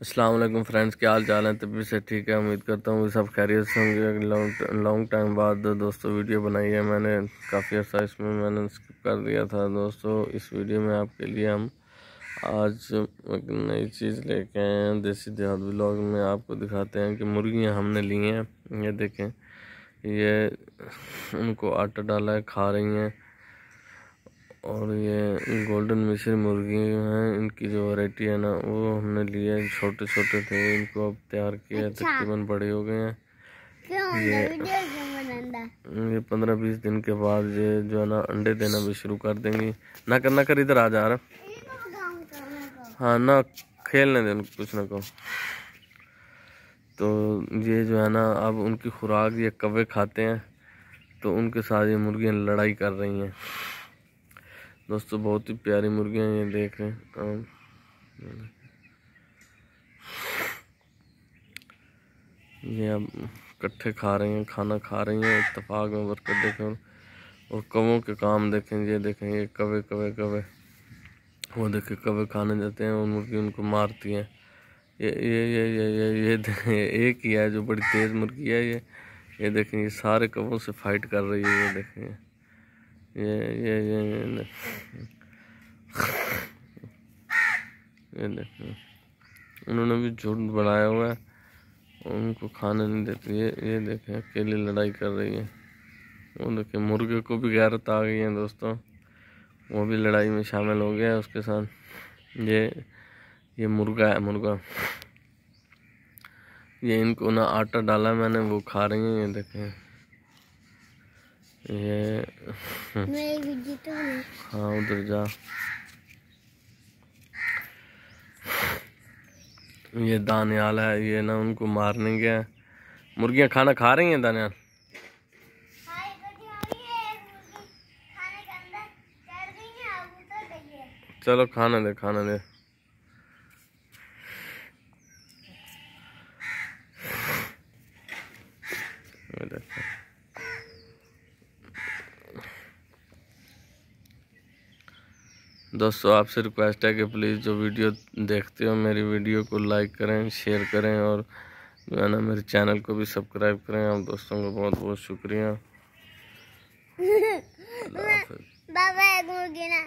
वालेकुम फ्रेंड्स क्या हाल चाल है तभी से ठीक है उम्मीद करता हूँ सब खैरियत से होंगे लॉन्ग लॉन्ग टाइम बाद दोस्तों वीडियो बनाई है मैंने काफ़ी अर्सा इसमें मैंने स्किप कर दिया था दोस्तों इस वीडियो में आपके लिए हम आज एक नई चीज़ लेके आए हैं देसी देहात ब्लॉग में आपको दिखाते हैं कि मुर्गियाँ हमने ली हैं ये देखें ये उनको आटा डाला है खा रही हैं और ये गोल्डन मिश्र मुर्गी हैं इनकी जो वैरायटी है ना वो हमने लिए छोटे छोटे थे इनको अब तैयार किया अच्छा। तकरीबन बड़े हो गए हैं ये ये पंद्रह बीस दिन के बाद ये जो है ना अंडे देना भी शुरू कर देंगी ना कर ना कर इधर आ जा रहा हाँ ना खेलने दे कुछ ना कहो तो ये जो है ना अब उनकी खुराक ये कवे खाते हैं तो उनके साथ ये मुर्गियाँ लड़ाई कर रही हैं दोस्तों बहुत ही प्यारी मुर्गियाँ ये देख रहे हैं ये अब कट्ठे खा रही हैं खाना खा रही हैं इतफाक में बरकत देखें और कवों के काम देखें ये देखें ये कवे कवे कवे वो देखे कवे खाने जाते हैं और मुर्गी उनको मारती हैं ये ये ये ये ये ये देखें एक ही है जो बड़ी तेज़ मुर्गी है ये ये देखें ये सारे कवों से फाइट कर रही है ये देखें ये ये ये ये उन्होंने भी झूठ बनाया हुआ है उनको खाने नहीं देते ये ये देखें अकेली लड़ाई कर रही है वो देखें मुर्गे को भी गैरत आ गई है दोस्तों वो भी लड़ाई में शामिल हो गया है उसके साथ ये ये मुर्गा है मुर्गा ये इनको ना आटा डाला मैंने वो खा रही हैं ये देखें ये हाँ उधर जा ये दानियाल है ये ना उनको मारने के मुर्गियाँ खाना खा रही हैं दानियाल चलो खाना दे खाना दे दोस्तों आपसे रिक्वेस्ट है कि प्लीज़ जो वीडियो देखते हो मेरी वीडियो को लाइक करें शेयर करें और जो है ना मेरे चैनल को भी सब्सक्राइब करें आप दोस्तों का बहुत बहुत शुक्रिया